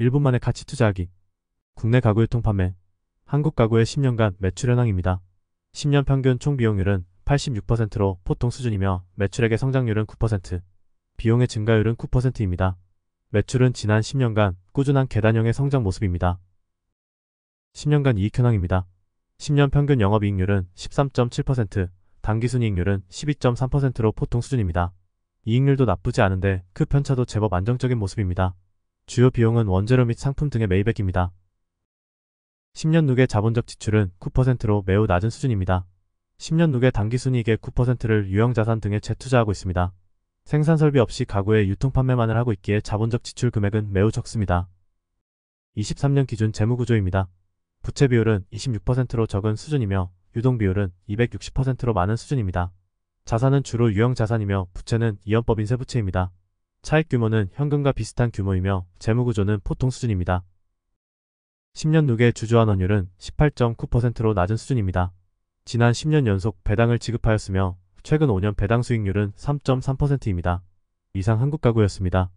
1분 만에 가치 투자하기 국내 가구 유통 판매 한국 가구의 10년간 매출 현황입니다. 10년 평균 총 비용률은 86%로 보통 수준이며 매출액의 성장률은 9%, 비용의 증가율은 9%입니다. 매출은 지난 10년간 꾸준한 계단형의 성장 모습입니다. 10년간 이익 현황입니다. 10년 평균 영업이익률은 13.7%, 단기순이익률은 12.3%로 보통 수준입니다. 이익률도 나쁘지 않은데 그 편차도 제법 안정적인 모습입니다. 주요 비용은 원재료 및 상품 등의 매입액입니다. 10년 누계 자본적 지출은 9%로 매우 낮은 수준입니다. 10년 누계 단기순이익의 9%를 유형자산 등에 재투자하고 있습니다. 생산 설비 없이 가구의 유통 판매만을 하고 있기에 자본적 지출 금액은 매우 적습니다. 23년 기준 재무구조입니다. 부채 비율은 26%로 적은 수준이며 유동 비율은 260%로 많은 수준입니다. 자산은 주로 유형 자산이며 부채는 이연법 인쇄부채입니다. 차익 규모는 현금과 비슷한 규모이며 재무구조는 보통 수준입니다. 10년 누계 주주환원율은 18.9%로 낮은 수준입니다. 지난 10년 연속 배당을 지급하였으며 최근 5년 배당 수익률은 3.3%입니다. 이상 한국가구였습니다.